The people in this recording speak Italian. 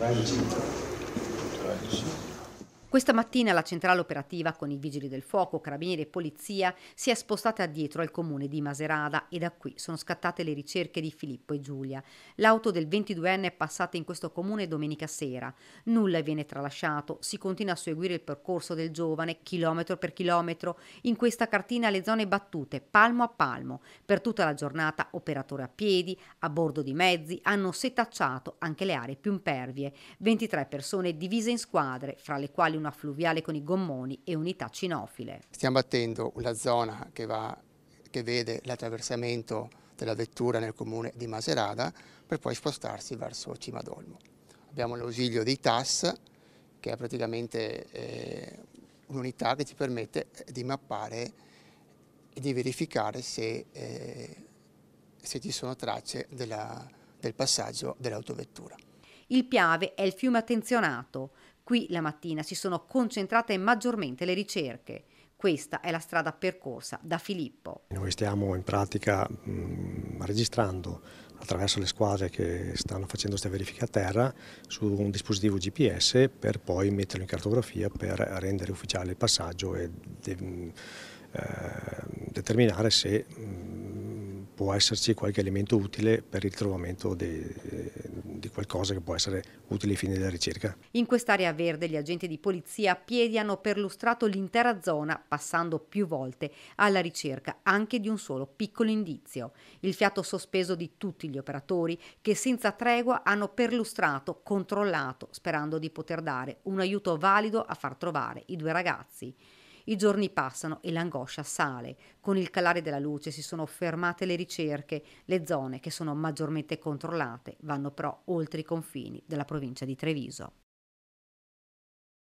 开始计时。对。Questa mattina la centrale operativa con i vigili del fuoco, carabinieri e polizia si è spostata dietro al comune di Maserada e da qui sono scattate le ricerche di Filippo e Giulia. L'auto del 22enne è passata in questo comune domenica sera. Nulla viene tralasciato, si continua a seguire il percorso del giovane chilometro per chilometro, in questa cartina le zone battute palmo a palmo. Per tutta la giornata operatore a piedi, a bordo di mezzi hanno setacciato anche le aree più impervie. 23 persone divise in squadre, fra le quali una fluviale con i gommoni e unità cinofile. Stiamo battendo la zona che, va, che vede l'attraversamento della vettura nel comune di Maserada per poi spostarsi verso Cimadolmo. Abbiamo l'ausilio dei TAS che è praticamente eh, un'unità che ci permette di mappare e di verificare se, eh, se ci sono tracce della, del passaggio dell'autovettura. Il Piave è il fiume attenzionato, Qui la mattina si sono concentrate maggiormente le ricerche. Questa è la strada percorsa da Filippo. Noi stiamo in pratica mh, mm, registrando attraverso le squadre che stanno facendo queste verifiche a terra su un dispositivo GPS per poi metterlo in cartografia per rendere ufficiale il passaggio e de, mm, eh, determinare se mh, mm, può esserci qualche elemento utile per il trovamento di, eh, di qualcosa che può essere utile ai fini della ricerca. In quest'area verde gli agenti di polizia a piedi hanno perlustrato l'intera zona, passando più volte alla ricerca anche di un solo piccolo indizio. Il fiato sospeso di tutti gli operatori che senza tregua hanno perlustrato, controllato, sperando di poter dare un aiuto valido a far trovare i due ragazzi. I giorni passano e l'angoscia sale. Con il calare della luce si sono fermate le ricerche. Le zone che sono maggiormente controllate vanno però oltre i confini della provincia di Treviso.